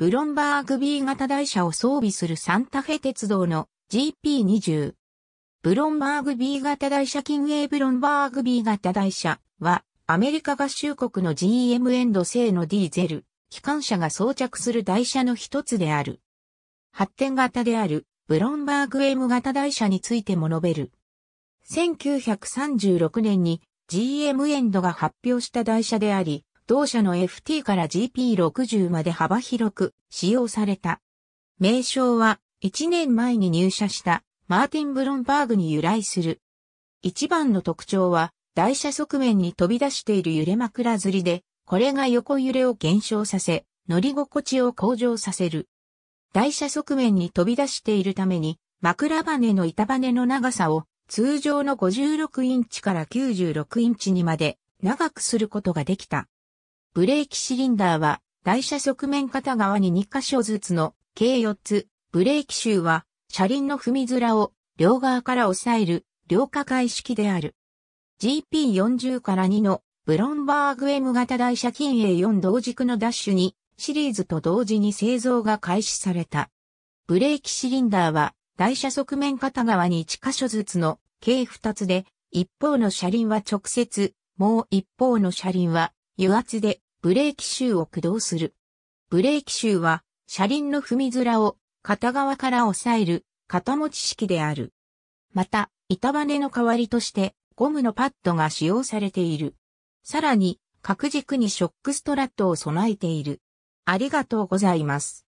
ブロンバーグ B 型台車を装備するサンタフェ鉄道の GP20。ブロンバーグ B 型台車近衛ブロンバーグ B 型台車はアメリカ合衆国の GM エンド製のディーゼル、機関車が装着する台車の一つである。発展型であるブロンバーグ M 型台車についても述べる。1936年に GM エンドが発表した台車であり、同社の FT から GP60 まで幅広く使用された。名称は1年前に入社したマーティン・ブロンバーグに由来する。一番の特徴は台車側面に飛び出している揺れ枕釣りで、これが横揺れを減少させ、乗り心地を向上させる。台車側面に飛び出しているために、枕羽の板羽の長さを通常の56インチから96インチにまで長くすることができた。ブレーキシリンダーは台車側面片側に2箇所ずつの計4つ、ブレーキシは車輪の踏み面を両側から押さえる両下階式である。GP40 から2のブロンバーグ M 型台車近 A4 同軸のダッシュにシリーズと同時に製造が開始された。ブレーキシリンダーは台車側面片側に1箇所ずつの計2つで、一方の車輪は直接、もう一方の車輪は油圧でブレーキシューを駆動する。ブレーキシューは、車輪の踏み面を片側から押さえる肩持ち式である。また、板バネの代わりとしてゴムのパッドが使用されている。さらに、各軸にショックストラットを備えている。ありがとうございます。